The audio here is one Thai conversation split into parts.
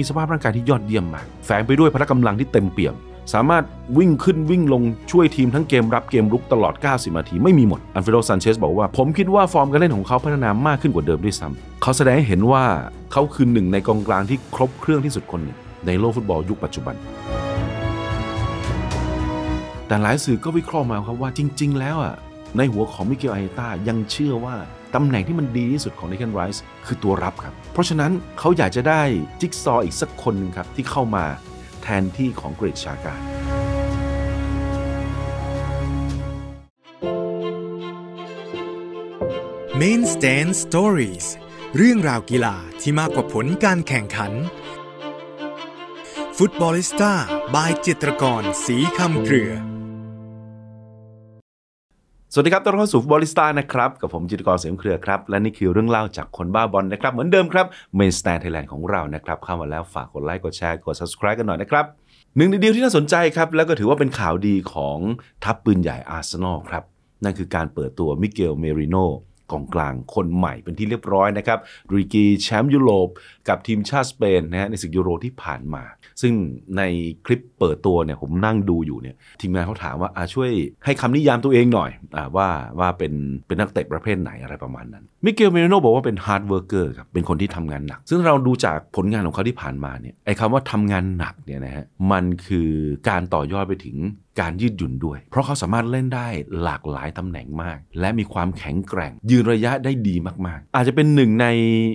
มีสภาพร่างกายที่ยอดเยี่ยมมาก แฝงไปด้วยพละกำลังที่เต็มเปี่ยม สามารถวิ่งขึ้นวิ่งลงช่วยทีมทั้งเกมรับเกมรุกตลอด 90นาที ไม่มีหมด อันเฟโรซันเชสบอกว่า ผมคิดว่าฟอร์มการเล่นของเขาพัฒนามากขึ้นกว่าเดิมด้วยซ้ำ เขาแสดงให้เห็นว่าเขาคือหนึ่งในกองกลางที่ครบเครื่องที่สุดคนหนึ่งในโลกฟุตบอลยุคปัจจุบัน แต่หลายสื่อก็วิเคราะห์มาครับว่าจริง ๆ แล้วอ่ะในหัวของมิเกลอาเฮต้ายังเชื่อว่า ตำแหน่งที่มันดีที่สุดของเดคันไรส์คือตัวรับครับ เพราะฉะนั้นเขาอยากจะได้จิ๊กซออีกสักคนนึงครับ ที่เข้ามาแทนที่ของเกรดชาการเมนส t a n d Stories เรื่องราวกีฬาที่มากกว่าผลการแข่งขันฟุตบอลิสต้าบายจิตรกรสีคำเกลือสวัสดีครับต้อนรับเข้าสู่บอลิสตานะครับ กับผมจิตกรเสียงเครือครับ และนี่คือเรื่องเล่าจากคนบ้าบอลนะครับ เหมือนเดิมครับ เมนสแตนไทยแลนด์ของเรา นะครับเข้ามาแล้วฝากกดไลค์ กดแชร์ กด subscribe กันหน่อยนะครับ หนึ่งในเดีวที่น่าสนใจครับ แล้วก็ถือว่าเป็นข่าวดีของทัพปืนใหญ่อาร์เซนอลครับ นั่นคือการเปิดตัวมิเกลเมริโนกองกลางคนใหม่เป็นที่เรียบร้อยนะครับริกีแชมป์ยุโรปกับทีมชาติสเปนนะฮะในศึกยูโรที่ผ่านมา ซึ่งในคลิปเปิดตัวเนี่ยผมนั่งดูอยู่เนี่ย ทีมงานเขาถามว่าอาช่วยให้คำนิยามตัวเองหน่อยอว่าว่าเป็นเป็นนักเตะประเภทไหนอะไรประมาณนั้น มิเกลเมโนบอกว่าเป็นฮาร์ดเวิร์กเกอร์ครับเป็นคนที่ทำงานหนัก ซึ่งเราดูจากผลงานของเขาที่ผ่านมาเนี่ยไอ้คำว่าทำงานหนักเนี่ยนะฮะมันคือการต่อยอดไปถึงการยืดหยุ่นด้วย เพราะเขาสามารถเล่นได้หลากหลายตำแหน่งมาก และมีความแข็งแกร่ง ยืนระยะได้ดีมากๆ อาจจะเป็นหนึ่งใน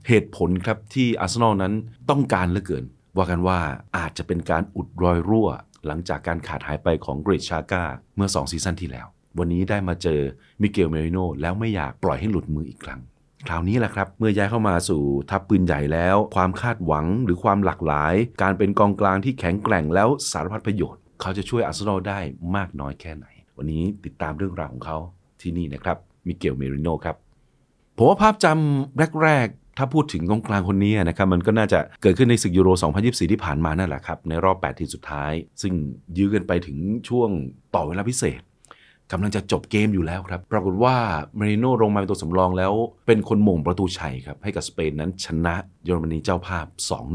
เหตุผลครับที่อาร์เซนอลนั้นต้องการเหลือเกิน ว่ากันว่าอาจจะเป็นการอุดรอยรั่วหลังจากการขาดหายไปของเกรดชาก้า เมื่อ2ซีซั่นที่แล้ว วันนี้ได้มาเจอมิเกลเมริโนแล้วไม่อยากปล่อยให้หลุดมืออีกครั้ง คราวนี้แหละครับเมื่อย้ายเข้ามาสู่ ทัพปืนใหญ่แล้ว ความคาดหวังหรือความหลากหลาย การเป็นกองกลางที่แข็งแกร่งแล้วสารพัดประโยชน์เขาจะช่วยอาร์เซนอลได้มากน้อยแค่ไหน วันนี้ติดตามเรื่องราวของเขาที่นี่นะครับมิเกลเมริโนครับ ผมว่าภาพจำแรกๆ ถ้าพูดถึงกองกลางคนนี้นะครับ มันก็น่าจะเกิดขึ้นในศึกยูโร2024 ที่ผ่านมานั่นแหละครับ ในรอบ 8 ทีมสุดท้าย ซึ่งยื้อกันไปถึงช่วงต่อเวลาพิเศษกำลังจะจบเกมอยู่แล้วครับ ปรากฏว่าเมริโนลงมาเป็นตัวสำรองแล้วเป็นคนมงประตูชัยครับให้กับสเปนนั้นชนะเยอรมนีเจ้าภาพ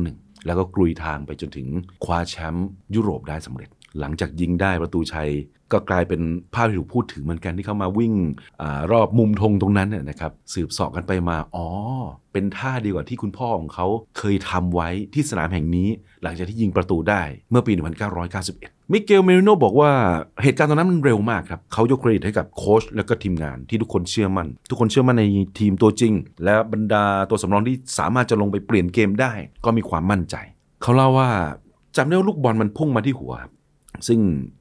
2-1 แล้วก็กลุยทางไปจนถึงคว้าแชมป์ยุโรปได้สำเร็จหลังจากยิงได้ประตูชัย ก็กลายเป็นภาพที่ถูกพูดถึงเหมือนกันที่เขามาวิ่งอรอบมุมธงตรงนั้นนะครับสืบสอบกันไปมาอ๋อ เป็นท่าดีกว่าที่คุณพ่อของเขาเคยทำไว้ที่สนามแห่งนี้ หลังจากที่ยิงประตูได้เมื่อปี 1991 มิเกลเมริโนบอกว่าเหตุการณ์ตอนนั้นมันเร็วมากครับ เขายกเครดิตให้กับโค้ชและก็ทีมงานที่ทุกคนเชื่อมัน่นทุกคนเชื่อมั่นในทีมตัวจริง และบรรดาตัวสำรองที่สามารถจะลงไปเปลี่ยนเกมได้ ก็มีความมั่นใจ เขาเล่าว่าจำได้ว่าลูกบอลมันพุ่งมาที่หัวซึ่ง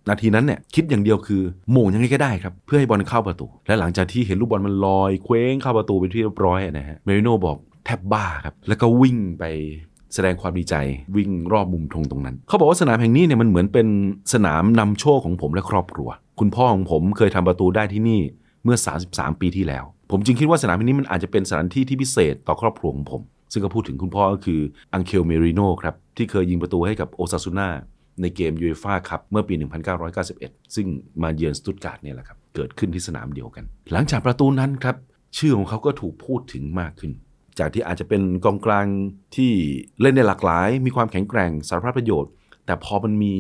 นาทีนั้นเนี่ยคิดอย่างเดียวคือโมงยังไงก็ได้ครับ เพื่อให้บอลเข้าประตู และหลังจากที่เห็นลูกบอลมันลอยเคว้ง เข้าประตูเป็นที่เรียบร้อยนะฮะเมริโน่บอกแทบบ้าครับ แล้วก็วิ่งไปแสดงความดีใจวิ่งรอบมุมธงตรงนั้น เขาบอกว่าสนามแห่งนี้เนี่ยมันเหมือนเป็นสนามนำโชคของผมและครอบครัว คุณพ่อของผมเคยทำประตูได้ที่นี่เมื่อ33ปีที่แล้ว ผมจึงคิดว่าสนามแห่งนี้มันอาจจะเป็นสถานที่ที่พิเศษต่อครอบครัวของผม ซึ่งก็พูดถึงคุณพ่อก็คืออังเคลเมริโนครับที่เคยยิงประตูให้กับโอซาสุน่าในเกมยูเอฟ่าคัพเมื่อปี 1991 ซึ่งมาเยือนสตุตการ์ดเนี่ยแหละครับ เกิดขึ้นที่สนามเดียวกัน หลังจากประตูนั้นครับ ชื่อของเขาก็ถูกพูดถึงมากขึ้น จากที่อาจจะเป็นกองกลางที่เล่นในหลากหลาย มีความแข็งแกร่งสารพัดประโยชน์ แต่พอมันมี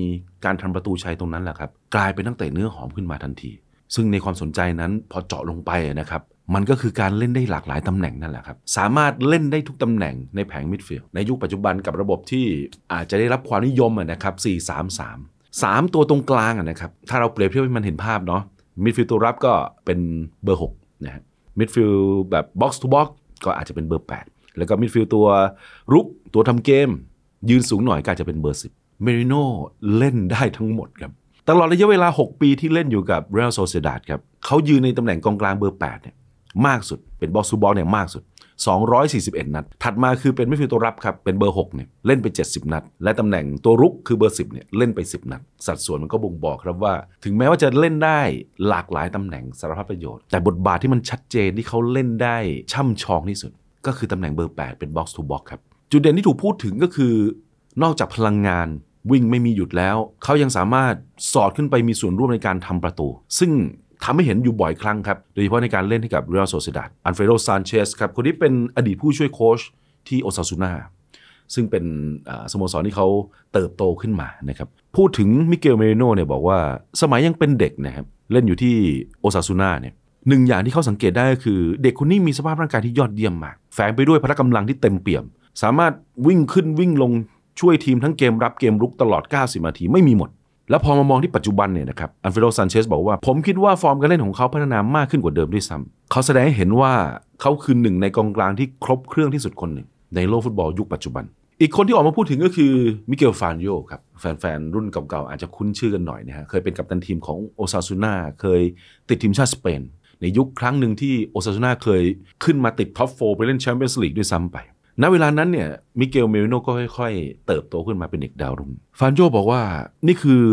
การทำประตูชัยตรงนั้นแหละครับ กลายเป็นตั้งแต่เนื้อหอมขึ้นมาทันที ซึ่งในความสนใจนั้นพอเจาะลงไปนะครับมันก็คือการเล่นได้หลากหลายตำแหน่งนั่นแหละครับ สามารถเล่นได้ทุกตำแหน่งในแผงมิดฟิลด์ในยุคปัจจุบันกับระบบที่อาจจะได้รับความนิยมนะครับ 4 3 3 3 ตัวตรงกลางนะครับ ถ้าเราเปรียบเทียบให้มันเห็นภาพเนาะ มิดฟิลด์ตัวรับก็เป็นเบอร์6นะฮะมิดฟิลด์แบบบ็อกซ์ทูบ็อกซ์ก็อาจจะเป็นเบอร์ 8 แล้วก็มิดฟิลด์ตัวรุกตัวทำเกมยืนสูงหน่อยก็อาจจะเป็นเบอร์ 10เมริโน่เล่นได้ทั้งหมดครับ ตลอดระยะเวลา 6 ปีที่เล่นอยู่กับเรอัลโซเซดาดครับเขายืนในตำแหน่งกองกลางเบอร์8เนี่ยมากสุดเป็นบ็อกซ์ทูบ็อกซ์เนี่ยมากสุด 241 นัด ถัดมาคือเป็นไม่ฟิลตัวรับครับเป็นเบอร์ 6เนี่ยเล่นไป 70 นัด และตำแหน่งตัวรุกคือเบอร์ 10เนี่ยเล่นไป 10 นัด สัดส่วนมันก็บ่งบอกครับว่า ถึงแม้ว่าจะเล่นได้หลากหลายตำแหน่งสารพัดประโยชน์ แต่บทบาทที่มันชัดเจนที่เขาเล่นได้ช่ำชองที่สุด ก็คือตำแหน่งเบอร์8เป็นบ็อกซ์ทูบ็อกซ์ครับจุดเด่นที่ถูกพูดถึงก็คือ นอกจากพลังงานวิ่งไม่มีหยุดแล้วเขายังสามารถสอดขึ้นไปมีส่วนร่วมในการทำประตู ซึ่งทำให้เห็นอยู่บ่อยครั้งครับ โดยเฉพาะในการเล่นให้กับเรอัลโซเซดาอันเฟโรซานเชสครับ คนนี้เป็นอดีตผู้ช่วยโค้ชที่โอซาซูนาซึ่งเป็นสโมสรที่เขาเติบโตขึ้นมานะครับ พูดถึงมิเกลเมริโนเนี่ยบอกว่าสมัยยังเป็นเด็กนะครับ เล่นอยู่ที่โอซาซูนาเนี่ยหนึ่งอย่างที่เขาสังเกตได้ก็คือเด็กคนนี้มีสภาพร่างกายที่ยอดเยี่ยมมากแฝงไปด้วยพละกำลังที่เต็มเปี่ยม สามารถวิ่งขึ้นวิ่งลงช่วยทีมทั้งเกม รับเกมรุกตลอด 90 นาทีไม่มีหมดแล้วพอมามองที่ปัจจุบันเนี่ยนะครับ อันเฟโรซันเชสบอกว่าผมคิดว่าฟอร์มการเล่นของเขาพัฒนามากขึ้นกว่าเดิมด้วยซ้ำเขาแสดงให้เห็นว่าเขาคือหนึ่งในกองกลางที่ครบเครื่องที่สุดคนหนึ่งในโลกฟุตบอลยุคปัจจุบัน อีกคนที่ออกมาพูดถึงก็คือมิเกลฟานโยครับ แฟนๆ รุ่นเก่าๆอาจจะคุ้นชื่อกันหน่อยนะฮะ เคยเป็นกัปตันทีมของโอซาซูนาเคยติดทีมชาติสเปน ในยุคครั้งหนึ่งที่โอซาซูนาเคยขึ้นมาติดท็อปโฟไปเล่นแชมเปี้ยนส์ลีกด้วยซ้ำไปณเวลานั้นเนี่ยมิเกลเมริโนก็ค่อยๆเติบโตขึ้นมาเป็นเด็กดาวรุ่งฟานโจบอกว่านี่คือ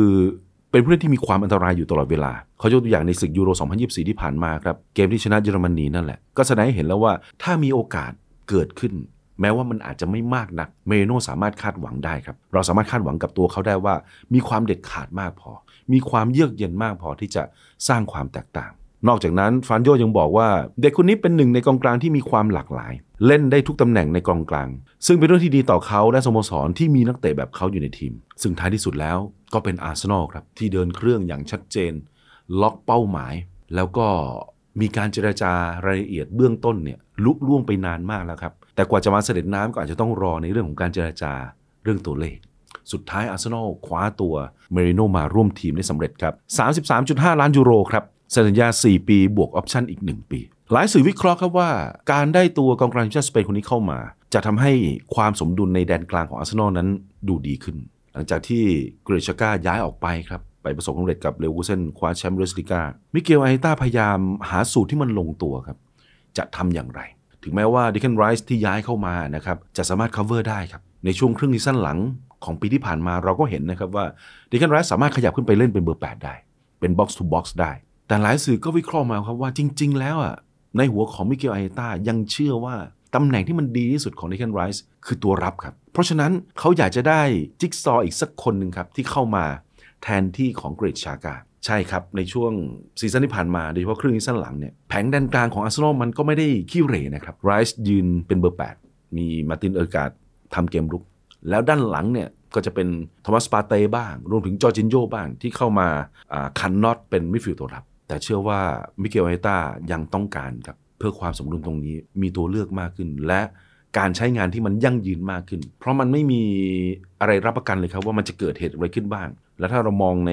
เป็นผู้เล่นที่มีความอันตรายอยู่ตลอดเวลาเขายกตัวอย่างในศึกยูโร2024 ที่ผ่านมาครับ เกมที่ชนะเยอรมนีนั่นแหละ ก็แสดงให้เห็นแล้วว่าถ้ามีโอกาสเกิดขึ้นแม้ว่ามันอาจจะไม่มากนัก เมโนสามารถคาดหวังได้ครับเราสามารถคาดหวังกับตัวเขาได้ว่า มีความเด็ดขาดมากพอ มีความเยือกเย็นมากพอที่จะสร้างความแตกต่างนอกจากนั้นฟานโยยังบอกว่าเด็กคนนี้เป็นหนึ่งในกองกลางที่มีความหลากหลาย เล่นได้ทุกตำแหน่งในกองกลาง ซึ่งเป็นเรื่องที่ดีต่อเขาและสโมสรที่มีนักเตะแบบเขาอยู่ในทีม ซึ่งท้ายที่สุดแล้วก็เป็นอาร์เซนอลครับ ที่เดินเครื่องอย่างชัดเจน ล็อกเป้าหมาย แล้วก็มีการเจราจารายละเอียดเบื้องต้นเนี่ยลุล่วงไปนานมากแล้วครับแต่กว่าจะมาเสด็จน้ำก็อาจจะต้องรอในเรื่องของการเจราจาเรื่องตัวเลข สุดท้ายอาร์เซนอลคว้าตัวเมริโนมาร่วมทีมได้สำเร็จครับ33.5ล้านยูโรครับสัญญา 4 ปี บวกออปชั่นอีก 1 ปี หลายสื่อวิเคราะห์ครับว่าการได้ตัวกองกลางทีมชาติสเปนคนนี้เข้ามา จะทำให้ความสมดุลในแดนกลางของอาร์เซนอลนั้นดูดีขึ้นหลังจากที่กรชก้าย้ายออกไปครับ ไปประสบความสำเร็จกับเลวูเซนคว้าแชมป์เรสลิกา มิเกลไอต้าพยายามหาสูตรที่มันลงตัวครับ จะทำอย่างไร ถึงแม้ว่าดิคันไรส์ที่ย้ายเข้ามานะครับจะสามารถ cover ได้ครับในช่วงครึ่งซีซั่นหลังของปีที่ผ่านมาเราก็เห็นนะครับว่าดิคันไรส์สามารถขยับขึ้นไปเล่นเป็นเบอร์ 8 ได้ เป็นบ็อกซ์ทูบ็อกซ์ได้แต่หลายสื่อก็วิเคราะห์มาครับว่าจริงๆ แล้วอ่ะในหัวของมิเกลไอตา ยังเชื่อว่า ตำแหน่งที่มันดีที่สุดของเดคันไรส์คือตัวรับครับ เพราะฉะนั้นเขาอยากจะได้จิ๊กซออีกสักคนหนึ่งครับ ที่เข้ามาแทนที่ของเกรดชากา ใช่ครับ ในช่วงซีซั่นที่ผ่านมาโดยเฉพาะครึ่งซีซั่นหลังเนี่ยแผงด้านกลางของอาร์เซนอลมันก็ไม่ได้ขี้เหร่นะครับไรส์ยืนเป็นเบอร์8 มีมาตินเออร์การ์ดทำเกมรุก แล้วด้านหลังเนี่ยก็จะเป็นโทมัสปาเต้บ้าง รวมถึงจอร์จินโยบ้างที่เข้ามาคันน็อตเป็นมิดฟิลด์ตัวรับแต่เชื่อว่ามิเกลอต้ายังต้องการครับเพื่อความสมดุลตรงนี้มีตัวเลือกมากขึ้นและการใช้งานที่มันยั่งยืนมากขึ้น เพราะมันไม่มีอะไรรับประกันเลยครับว่ามันจะเกิดเหตุอะไรขึ้นบ้าง และถ้าเรามองใน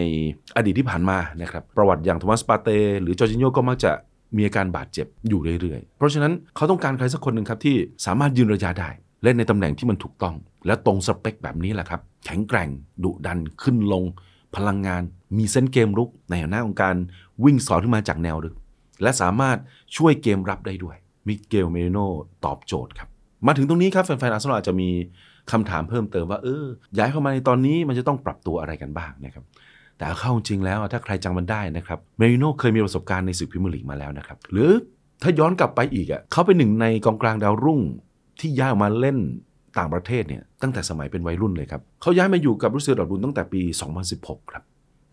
อดีตที่ผ่านมานะครับประวัติอย่างโทมัสปาเตหรือจอร์จิโยก็มักจะมีอาการบาดเจ็บอยู่เรื่อยๆ เพราะฉะนั้นเขาต้องการใครสักคนหนึ่งครับที่สามารถยืนระยะได้ เล่นในตำแหน่งที่มันถูกต้อง และตรงสเปคแบบนี้แหละครับแข็งแกร่ง ดุดันขึ้นลง พลังงาน มีเส้นเกมรุกในหน้าของการวิ่งสอดขึ้นมาจากแนวลึกและสามารถช่วยเกมรับได้ด้วยมิเกลเมโนตอบโจทย์ครับ มาถึงตรงนี้ครับแฟนๆอาร์เซนอลอาจจะมีคำถามเพิ่มเติมว่าเออย้ายเข้ามาในตอนนี้มันจะต้องปรับตัวอะไรกันบ้างนะครับ แต่เข้าจริงแล้วถ้าใครจำมันได้นะครับเมิโนเคยมีประสบการณ์ในศึกพิม์ลีกมาแล้วนะครับหรือถ้าย้อนกลับไปอีกอ่ะเขาเป็นหนึ่งในกองกลางดาวรุ่งที่ย้ายออกมาเล่นต่างประเทศเนี่ยตั้งแต่สมัยเป็นวัยรุ่นเลยครับเขาย้ายมาอยู่กับรุเซียดอดบุนตั้งแต่ปี 2016ครับ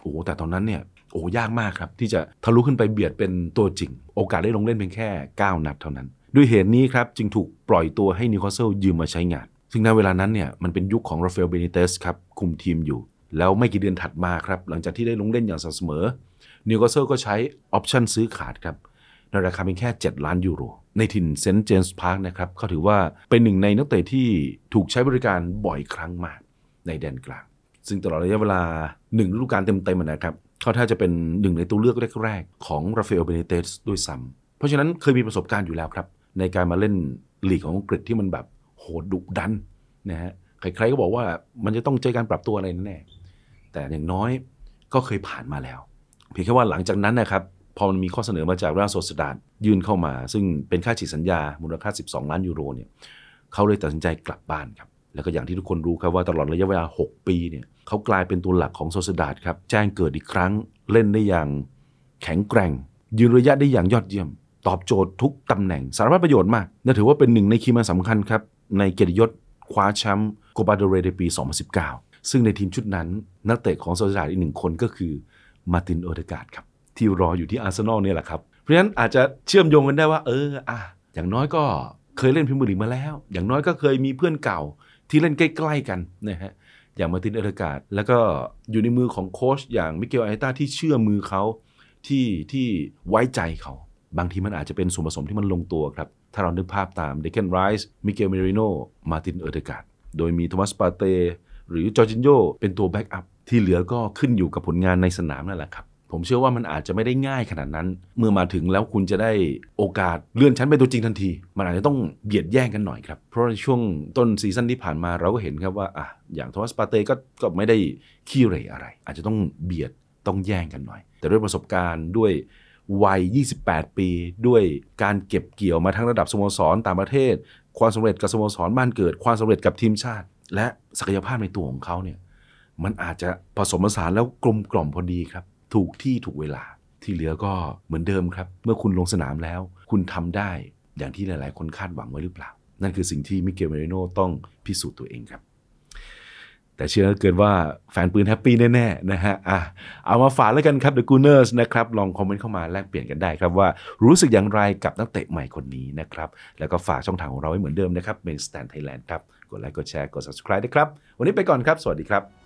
โอ้แต่ตอนนั้นเนี่ย โอ้ยากมากครับ ที่จะทะลุขึ้นไปเบียดเป็นตัวจริง โอกาสได้ลงเล่นเพียงแค่ 9 นัดเท่านั้น ด้วยเหตุนี้ครับจึงถูกปล่อยตัวให้นิวคาสเซิลยืมมาใช้งาน ซึ่งในเวลานั้นเนี่ยมันเป็นยุคของราฟาเอลเบนิเตสครับ คุมทีมอยู่ แล้วไม่กี่เดือนถัดมาครับ หลังจากที่ได้ลงเล่นอย่างสม่ำเสมอนิวคาสเซิลก็ใช้ออปชั่นซื้อขาดครับในราคาเพียงแค่ 7 ล้านยูโร ในถิ่นเซนต์เจนส์พาร์คนะครับเขาถือว่าเป็นหนึ่งในนักเตะที่ถูกใช้บริการบ่อยครั้งมาก ในแดนกลางซึ่งตลอดระยะเวลาหนึ่งฤดูกาลเต็มๆนะครับเขาถ้าจะเป็นหนึ่งในตัวเลือกแรก ๆ ของราฟาเอลเบเนเตสด้วยซ้ำเพราะฉะนั้นเคยมีประสบการณ์อยู่แล้วครับ ในการมาเล่นลีกของอังกฤษที่มันแบบโหดดุดันนะฮะใครๆก็บอกว่ามันจะต้องเจอการปรับตัวอะไรแน่แต่อย่างน้อยก็เคยผ่านมาแล้ว เพียงแค่ว่าหลังจากนั้นนะครับ พอมันมีข้อเสนอมาจากราชโสดาดยื่นเข้ามา ซึ่งเป็นค่าฉีดสัญญามูลค่า 12 ล้านยูโรเนี่ยเขาเลยตัดสินใจกลับบ้านครับแล้วก็อย่างที่ทุกคนรู้ครับว่าตลอดระยะเวลา6 ปีเนี่ยเขากลายเป็นตัวหลักของโซเซดาดครับ แจ้งเกิดอีกครั้งเล่นได้อย่างแข็งแกร่ง ยืนระยะได้อย่างยอดเยี่ยม ตอบโจทย์ทุกตำแหน่ง สารพัดประโยชน์มากน่าถือว่าเป็นหนึ่งในคีย์มันสำคัญครับ ในเกียรติยศคว้าแชมป์โกบาเดเรในปี 2019 ซึ่งในทีมชุดนั้น นักเตะของโซเซดาดอีกหนึ่งคนก็คือมาตินโอเดกาดครับที่รออยู่ที่อาร์เซนอลเนี่ยแหละครับเพราะฉะนั้นอาจจะเชื่อมโยงกันได้ว่า เอออ่ะอย่างน้อยก็เคยเล่นพมพ์มือรลีมาแล้ว อย่างน้อยก็เคยมีเพื่อนเก่าที่เล่นใกล้ ๆ กันนะฮะอย่างมาตินเอร์กาดแล้วก็อยู่ในมือของโค้ชอย่างมิเกลไอต้าที่เชื่อมือเขาที่ที่ไว้ใจเขาบางทีมันอาจจะเป็นส่วนผสมที่มันลงตัวครับ ถ้าเรานึกภาพตามเดเคนไรส์มิเกลเมริโนมาตินเอร์กาดโดยมีโทมัสปาเต หรือจอร์จินโยเป็นตัวแบ็กอัพ ที่เหลือก็ขึ้นอยู่กับผลงานในสนามนั่นแหละครับผมเชื่อว่ามันอาจจะไม่ได้ง่ายขนาดนั้น เมื่อมาถึงแล้วคุณจะได้โอกาสเลื่อนชั้นไปตัวจริงทันที มันอาจจะต้องเบียดแย่งกันหน่อยครับเพราะในช่วงต้นซีซั่นที่ผ่านมาเราก็เห็นครับว่าอ่ะอย่างทวัสปาเต้ก็ก็ไม่ได้ขี้เร่อะไร อาจจะต้องเบียดต้องแย่งกันหน่อย แต่ด้วยประสบการณ์ด้วย วัย 28 ปี ด้วยการเก็บเกี่ยวมาทั้งระดับสโมสรต่างประเทศ ความสำเร็จกับสโมสรบ้านเกิดความสำเร็จกับทีมชาติ และศักยภาพในตัวของเขาเนี่ยมันอาจจะผสมผสานแล้วกลมกล่อมพอดีครับถูกที่ถูกเวลาที่เหลือก็เหมือนเดิมครับ เมื่อคุณลงสนามแล้วคุณทำได้อย่างที่หลาย ๆ คนคาดหวังไว้หรือเปล่า นั่นคือสิ่งที่มิเกลเมเรโนต้องพิสูจน์ตัวเองครับ แต่เชื่อเกินว่าแฟนปืนแฮปปี้แน่ๆนะฮะอ่ะเอามาฝากแล้วกันครับเดอะกูเนอร์สนะครับ ลองคอมเมนต์เข้ามาแลกเปลี่ยนกันได้ครับว่ารู้สึกอย่างไรกับนักเตะใหม่คนนี้นะครับแล้วก็ฝากช่องทางของเราไว้เหมือนเดิมนะครับเ a นสแตน n d t h a i l a n ครับกดไลค์กดแชร์กด subscribe นะครับ วันนี้ไปก่อนครับ สวัสดีครับ